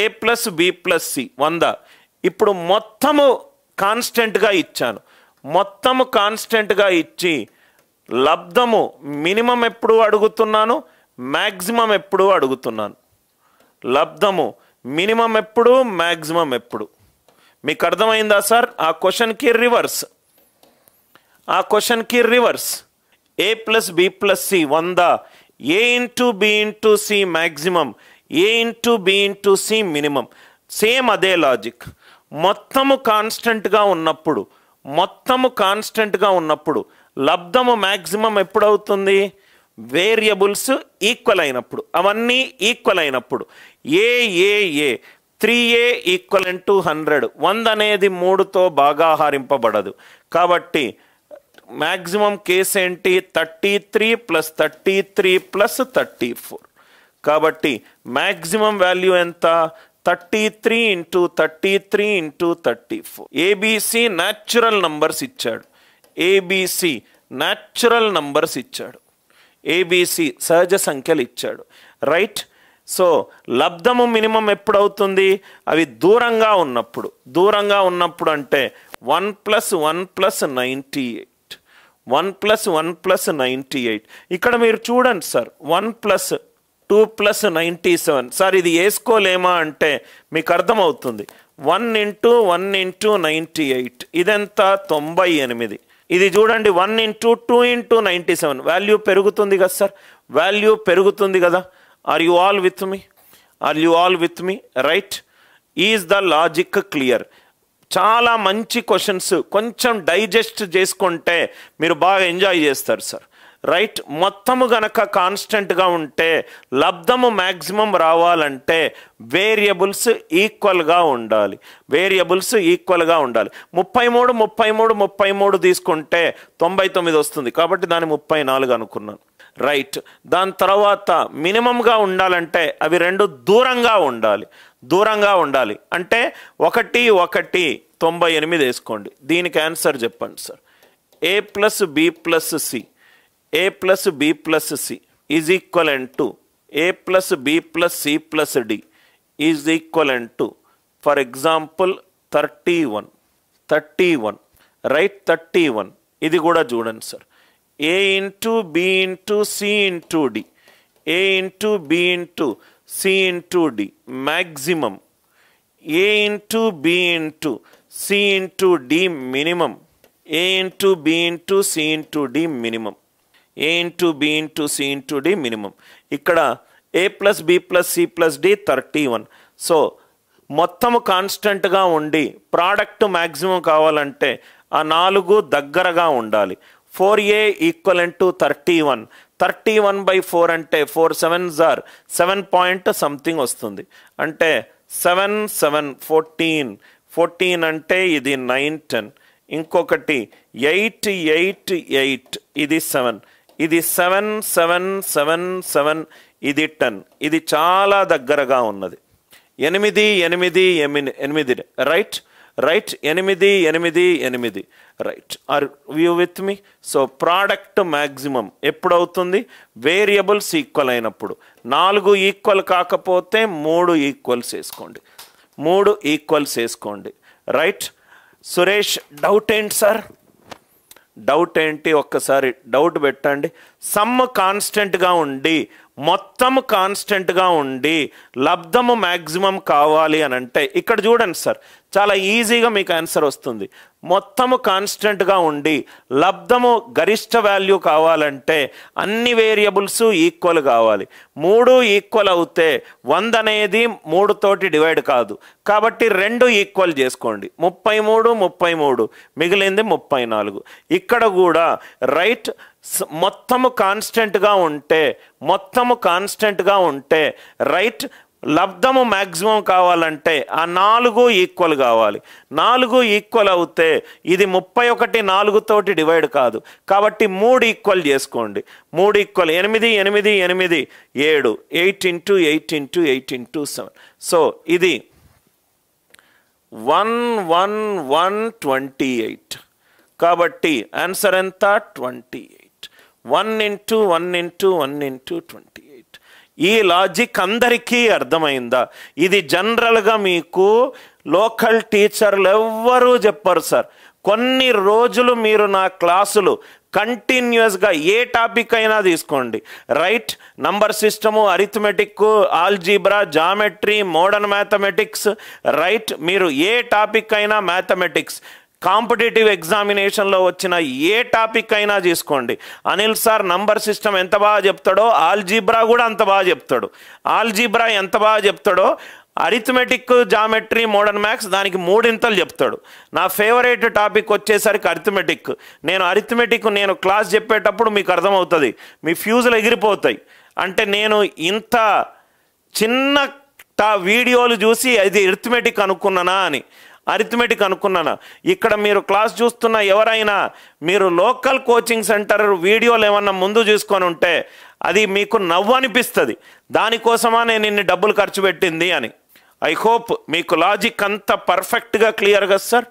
ఏ plus B plus C వంద ఇప్పుడు మొత్తము కాన్స్టెంట్గా ఇచ్చాను మొత్తము కాన్స్టెంట్గా ఇచ్చి లబ్ధము మినిమం ఎప్పుడు అడుగుతున్నాను మ్యాక్సిమం ఎప్పుడు అడుగుతున్నాను లబ్ధము మినిమం ఎప్పుడు మ్యాక్సిమం ఎప్పుడు మీకు అర్థమైందా సార్ ఆ క్వశ్చన్కి రివర్స్ ఆ క్వశ్చన్కి reverse A plus B plus C వంద A into B into C maximum A into B into C minimum same అదే లాజిక్ మొత్తము కాన్స్టెంట్గా ఉన్నప్పుడు మొత్తము కాన్స్టెంట్గా ఉన్నప్పుడు లబ్ధము మ్యాక్సిమం ఎప్పుడవుతుంది వేరియబుల్స్ ఈక్వల్ అయినప్పుడు అవన్నీ ఈక్వల్ అయినప్పుడు A A A three A equal to hundred వంద అనేది మూడుతో బాగా హారింపబడదు కాబట్టి మ్యాక్సిమం కేసు ఏంటి thirty three plus thirty three plus thirty four కాబట్టి మ్యాక్సిమం వాల్యూ ఎంత thirty three into thirty three into thirty four ABC natural numbers ఇచ్చాడు ఏబిసి న్యాచురల్ నంబర్స్ ఇచ్చాడు ఏబిసి సహజ సంఖ్యలు ఇచ్చాడు రైట్ సో లబ్ధము మినిమం ఎప్పుడవుతుంది అవి దూరంగా ఉన్నప్పుడు దూరంగా ఉన్నప్పుడు అంటే one plus one plus ninety eight one plus one plus ninety eight ఇక్కడ మీరు చూడండి sir one plus two plus ninety seven sir ఇది వేసుకోలేమా అంటే మీకు అర్థమవుతుంది one into one into ninety eight ఇదంతా తొంభై ఎనిమిది ఇది చూడండి one into two into ninety seven value పెరుగుతుంది కదా సార్ వాల్యూ పెరుగుతుంది కదా are you all with me are you all with me right is the logic clear చాలా మంచి క్వశ్చన్స్ కొంచెం డైజెస్ట్ చేసుకుంటే మీరు బాగా ఎంజాయ్ చేస్తారు సార్ రైట్ మొత్తము గనక కాన్స్టెంట్గా ఉంటే లబ్ధము మ్యాక్సిమం రావాలంటే వేరియబుల్స్ ఈక్వల్గా ఉండాలి వేరియబుల్స్ ఈక్వల్గా ఉండాలి ముప్పై మూడు ముప్పై మూడు ముప్పై మూడు తీసుకుంటే తొంభై తొమ్మిది వస్తుంది కాబట్టి దాన్ని ముప్పై నాలుగు అనుకున్నాను రైట్ దాని తర్వాత మినిమంగా ఉండాలంటే అవి రెండు దూరంగా ఉండాలి దూరంగా ఉండాలి అంటే ఒకటి ఒకటి తొంభై ఎనిమిది వేసుకోండి దీనికి ఆన్సర్ చెప్పండి sir A plus B plus C A plus B plus C is equal and to A plus B plus C plus D is equal and to for example thirty one thirty one right thirty one ఇది కూడా చూడండి sir A into B into C into D A into B into C into D maximum A into B into C into D minimum A into B into C into D minimum A into B into C into D minimum ఇక్కడ A plus B plus C plus D thirty one so మొత్తము కాన్స్టెంట్గా ఉండి product maximum కావాలంటే ఆ నాలుగు దగ్గరగా ఉండాలి four A equal to thirty one thirty one by four అంటే ఫోర్ సెవెన్ జార్ సెవెన్ పాయింట్ సంథింగ్ వస్తుంది అంటే సెవెన్ సెవెన్ ఫోర్టీన్ ఫోర్టీన్ అంటే ఇది నైన్ టెన్ ఇంకొకటి ఎయిట్ ఎయిట్ ఎయిట్ ఇది సెవెన్ ఇది సెవెన్ సెవెన్ సెవెన్ సెవెన్ ఇది టెన్ ఇది చాలా దగ్గరగా ఉన్నది ఎనిమిది ఎనిమిది ఎనిమిది ఎనిమిది రైట్ రైట్ ఎనిమిది ఎనిమిది ఎనిమిది right are you with me so product maximum ఎప్పుడవుతుంది వేరియబుల్స్ ఈక్వల్ అయినప్పుడు నాలుగు ఈక్వల్ కాకపోతే మూడు ఈక్వల్స్ వేసుకోండి మూడు ఈక్వల్స్ వేసుకోండి రైట్ సురేష్ డౌట్ ఏంటి సార్ డౌట్ ఏంటి ఒక్కసారి డౌట్ పెట్టండి సమ్ కాన్స్టెంట్గా ఉండి మొత్తం కాన్స్టెంట్గా ఉండి లబ్ధము మ్యాక్సిమం కావాలి అని అంటే ఇక్కడ చూడండి సార్ చాలా ఈజీగా మీకు ఆన్సర్ వస్తుంది మొత్తము కాన్స్టెంట్గా ఉండి లబ్ధము గరిష్ట వాల్యూ కావాలంటే అన్ని వేరియబుల్స్ ఈక్వల్ కావాలి మూడు ఈక్వల్ అవుతే వంద అనేది మూడుతోటి డివైడ్ కాదు కాబట్టి రెండు ఈక్వల్ చేసుకోండి ముప్పై మూడు ముప్పై మూడు మిగిలింది ముప్పై నాలుగు ఇక్కడ కూడా రైట్ మొత్తము కాన్స్టెంట్గా ఉంటే మొత్తము కాన్స్టెంట్గా ఉంటే రైట్ లబ్ధము మ్యాక్సిమం కావాలంటే ఆ నాలుగు ఈక్వల్ కావాలి నాలుగు ఈక్వల్ అవుతే ఇది ముప్పై ఒకటి నాలుగుతోటి డివైడ్ కాదు కాబట్టి మూడు ఈక్వల్ చేసుకోండి మూడు ఈక్వల్ ఎనిమిది ఎనిమిది ఎనిమిది ఏడు eight into eight into eight into seven so ఇది one one one twenty eight కాబట్టి ఆన్సర్ ఎంత twenty eight one into one into one into twenty ఈ లాజిక్ అందరికీ అర్థమైందా ఇది జనరల్గా మీకు లోకల్ టీచర్లు ఎవ్వరూ చెప్పరు సార్ కొన్ని రోజులు మీరు నా క్లాసులు కంటిన్యూస్గా ఏ టాపిక్ అయినా తీసుకోండి right number system arithmetic algebra geometry modern mathematics right మీరు ఏ టాపిక్ అయినా మ్యాథమెటిక్స్ కాంపిటేటివ్ ఎగ్జామినేషన్లో వచ్చిన ఏ టాపిక్ అయినా తీసుకోండి అనిల్ సార్ నంబర్ సిస్టమ్ ఎంత బాగా చెప్తాడో ఆల్జీబ్రా కూడా అంత బాగా చెప్తాడు ఆల్జీబ్రా ఎంత బాగా చెప్తాడో అరిథమెటిక్ జామెట్రీ మోడర్న్ మ్యాథ్స్ దానికి మూడింతలు చెప్తాడు నా ఫేవరెట్ టాపిక్ వచ్చేసరికి అరిథమెటిక్ నేను అరిథమెటిక్ నేను క్లాస్ చెప్పేటప్పుడు మీకు అర్థమవుతుంది మీ ఫ్యూజులు ఎగిరిపోతాయి అంటే నేను ఇంత చిన్న వీడియోలు చూసి అది అరిథమెటిక్ అనుకున్నానా అని అరిథమెటిక్ అనుకున్నాను ఇక్కడ మీరు క్లాస్ చూస్తున్న ఎవరైనా మీరు లోకల్ కోచింగ్ సెంటర్ వీడియోలు ఏమన్నా ముందు చూసుకొని ఉంటే అది మీకు నవ్వు అనిపిస్తుంది దానికోసమా నేను ఇన్ని డబ్బులు ఖర్చు పెట్టింది అని ఐ హోప్ మీకు లాజిక్ అంత పర్ఫెక్ట్గా క్లియర్గా సార్